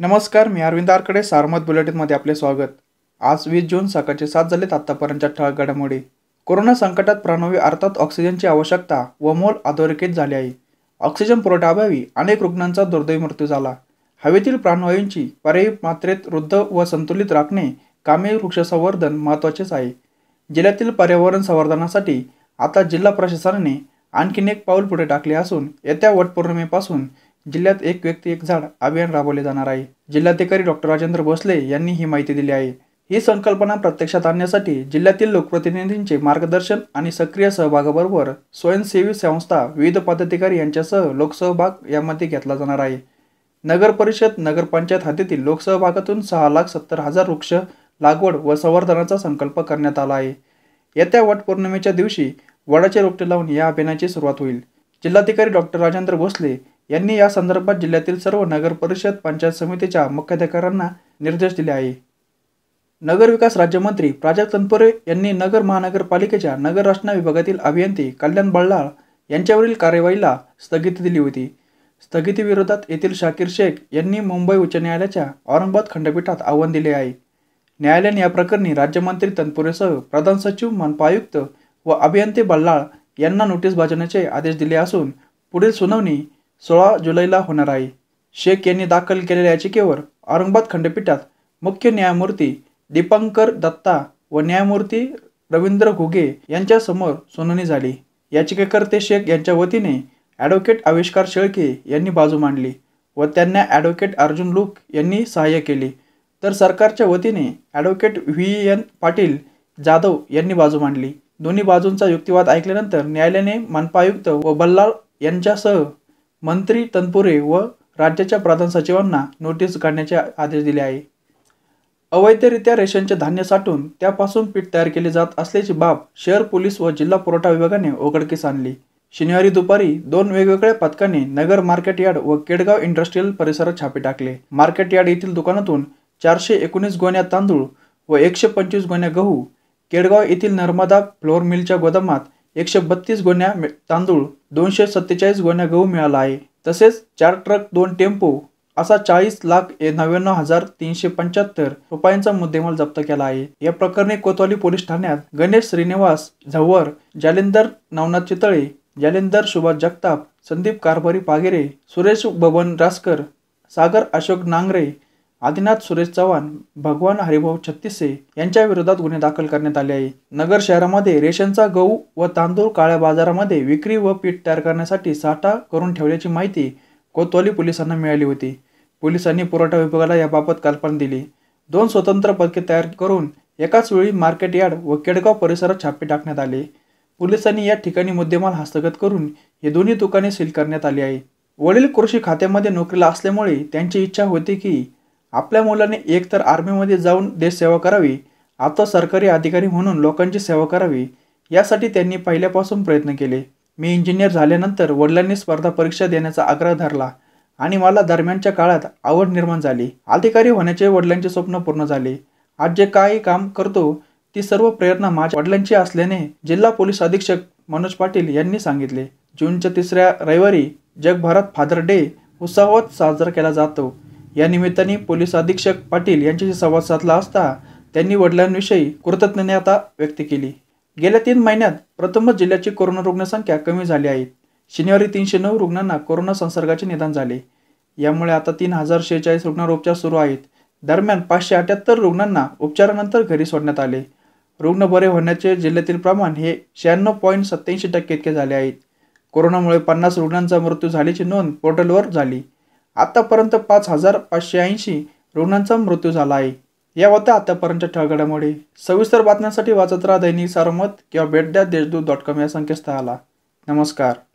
नमस्कार मी अरविंद आरकडे सारमत बुलेटिनमध्ये आपले स्वागत आज वीस जून सकाळचे सात झालेत आत्तापर्यंतच्या ठळक घडामोडी कोरोना संकटात प्राणवायू अर्थात ऑक्सिजनची आवश्यकता व मोल अधोरेखित झाली आहे ऑक्सिजन पुरवठ्याअभावी अनेक रुग्णांचा दुर्दैवी मृत्यू झाला हवेतील प्राणवायूंची पर्यायी मात्रेत वृद्ध व संतुलित राखणे कामे वृक्षसंवर्धन महत्त्वाचेच आहे जिल्ह्यातील पर्यावरण संवर्धनासाठी आता जिल्हा प्रशासनाने आणखीन एक पाऊल पुढे टाकले असून येत्या वटपौर्णिमेपासून जिल्ह्यात एक व्यक्ती एक झाड अभियान राबवले जाणार आहे जिल्हाधिकारी डॉक्टर राजेंद्र भोसले यांनी ही माहिती दिली आहे ही संकल्पना प्रत्यक्षात आणण्यासाठी जिल्ह्यातील लोकप्रतिनिधींचे मार्गदर्शन आणि सक्रिय सहभागाबरोबर स्वयंसेवी संस्था विविध पदाधिकारी यांच्यासह लोकसहभाग यामध्ये घेतला जाणार आहे नगर परिषद नगरपंचायत हद्दीतील लोकसहभागातून सहा लाख सत्तर हजार वृक्ष लागवड व संवर्धनाचा संकल्प करण्यात आला आहे येत्या वटपौर्णिमेच्या दिवशी वडाचे रोपटे लावून या अभियानाची सुरुवात होईल जिल्हाधिकारी डॉक्टर राजेंद्र भोसले यांनी या संदर्भात जिल्ह्यातील सर्व नगर परिषद पंचायत समितीच्या मुख्याधिकाऱ्यांना निर्देश दिले आहे नगरविकास राज्यमंत्री प्राजक्त तनपुरे यांनी नगर महानगरपालिकेच्या नगर रचना विभागातील अभियंते कल्याण बल्लाळ यांच्यावरील कार्यवाहीला स्थगिती दिली होती स्थगितीविरोधात येथील शाकीर शेख यांनी मुंबई उच्च न्यायालयाच्या औरंगाबाद खंडपीठात आव्हान दिले आहे न्यायालयाने या प्रकरणी राज्यमंत्री तनपुरेसह प्रधान सचिव मनपा आयुक्त व अभियंते बल्लाळ यांना नोटीस बजावण्याचे आदेश दिले असून पुढील सुनावणी सोळा जुलैला होणार आहे शेख यांनी दाखल केलेल्या याचिकेवर औरंगाबाद खंडपीठात मुख्य न्यायमूर्ती दीपंकर दत्ता व न्यायमूर्ती रवींद्र घुगे यांच्यासमोर सुनावणी झाली याचिकेकर्ते शेख यांच्या वतीने ॲडव्होकेट आविष्कार शेळके यांनी बाजू मांडली व त्यांना ॲडव्होकेट अर्जुन लूक यांनी सहाय्य केले तर सरकारच्या वतीने advocate V N Patil Jadhav यांनी बाजू मांडली दोन्ही बाजूंचा युक्तिवाद ऐकल्यानंतर न्यायालयाने मनपा आयुक्त व बल्लाळ यांच्यासह मंत्री तनपुरे व राज्याच्या प्रधान सचिवांना नोटीस काढण्याचे आदेश दिले आहे अवैधरित्या रेशनचे धान्य साठून त्यापासून पीठ तयार केले जात असल्याची बाब शहर पोलीस व जिल्हा पुरवठा विभागाने उघडकीस आणली शनिवारी दुपारी दोन वेगवेगळ्या पथकाने नगर मार्केट यार्ड व केडगाव इंडस्ट्रीयल परिसरात छापे टाकले मार्केट यार्ड येथील दुकानातून चारशे एकोणीस गोण्या तांदूळ व एकशे पंचवीस गोण्या गहू केडगाव येथील नर्मदा फ्लोअर मिलच्या गोदामात एकशे बत्तीस गोण्या तांदूळ दोनशे सत्तेचाळीस गोण्या गहू मिळाला आहे तसेच चार ट्रक दोन टेम्पो असा चाळीस लाख नव्याण्णव हजार तीनशे पंच्याहत्तर रुपयांचा मुद्देमाल जप्त केला आहे या प्रकरणी कोतवाली पोलीस ठाण्यात गणेश श्रीनिवास झवर जालिंदर नवनाथ चितळे जालिंदर सुभाष जगताप संदीप कारभारी पागेरे सुरेश बबन रासकर सागर अशोक नांगरे आदिनाथ सुरेश चव्हाण भगवान हरिभाऊ छत्तीसे यांच्या विरोधात गुन्हे दाखल करण्यात आले आहे नगर शहरामध्ये रेशनचा गहू व तांदूळ काळ्या बाजारामध्ये विक्री व पीठ तयार करण्यासाठी साठा करून ठेवल्याची माहिती कोतवाली पोलिसांना मिळाली होती पोलिसांनी पुरवठा विभागाला याबाबत कल्पना दिली दोन स्वतंत्र पदके तयार करून एकाच वेळी मार्केट यार्ड व केडगाव परिसरात छापे टाकण्यात आले पोलिसांनी या ठिकाणी मुद्देमाल हस्तगत करून हे दोन्ही दुकाने सील करण्यात आली आहे वडील कृषी खात्यामध्ये नोकरीला असल्यामुळे त्यांची इच्छा होती की आपल्या मुलाने एकतर आर्मीमध्ये जाऊन देशसेवा करावी आता सरकारी अधिकारी म्हणून लोकांची सेवा करावी यासाठी त्यांनी पहिल्यापासून प्रयत्न केले मी इंजिनियर झाल्यानंतर वडिलांनी स्पर्धा परीक्षा देण्याचा आग्रह धरला आणि मला दरम्यानच्या काळात आवड निर्माण झाली अधिकारी होण्याचे वडिलांचे स्वप्न पूर्ण झाले आज जे काही काम करतो ती सर्व प्रेरणा माझ्या वडिलांची असल्याने जिल्हा पोलीस अधीक्षक मनोज पाटील यांनी सांगितले जूनच्या तिसऱ्या रविवारी जगभरात फादर डे उत्साहात साजरा केला जातो या निमित्ताने पोलीस अधीक्षक पाटील यांच्याशी संवाद साधला असता त्यांनी वडिलांविषयी कृतज्ञता व्यक्त केली गेल्या तीन महिन्यात प्रथमच जिल्ह्याची कोरोना रुग्णसंख्या कमी झाली आहे शनिवारी तीनशे नऊ रुग्णांना कोरोना संसर्गाचे निदान झाले यामुळे आता तीन हजार शेहेचाळीस रुग्णांवर उपचार सुरू आहेत दरम्यान पाचशे अठ्याहत्तर रुग्णांना उपचारानंतर घरी सोडण्यात आले रुग्ण बरे होण्याचे जिल्ह्यातील प्रमाण हे शहाण्णव पॉईंट सत्त्याऐंशी टक्के इतके झाले आहेत कोरोनामुळे पन्नास रुग्णांचा मृत्यू झाल्याची नोंद पोर्टलवर झाली आतापर्यंत पाच हजार पाचशे ऐंशी रुग्णांचा मृत्यू झाला आहे या होत्या आतापर्यंतच्या ठळगड्यामुळे सविस्तर बातम्यांसाठी वाचत राहा दैनिक सारमत किंवा भेट द्या देशदूत डॉट कॉम या संकेतस्थळाला नमस्कार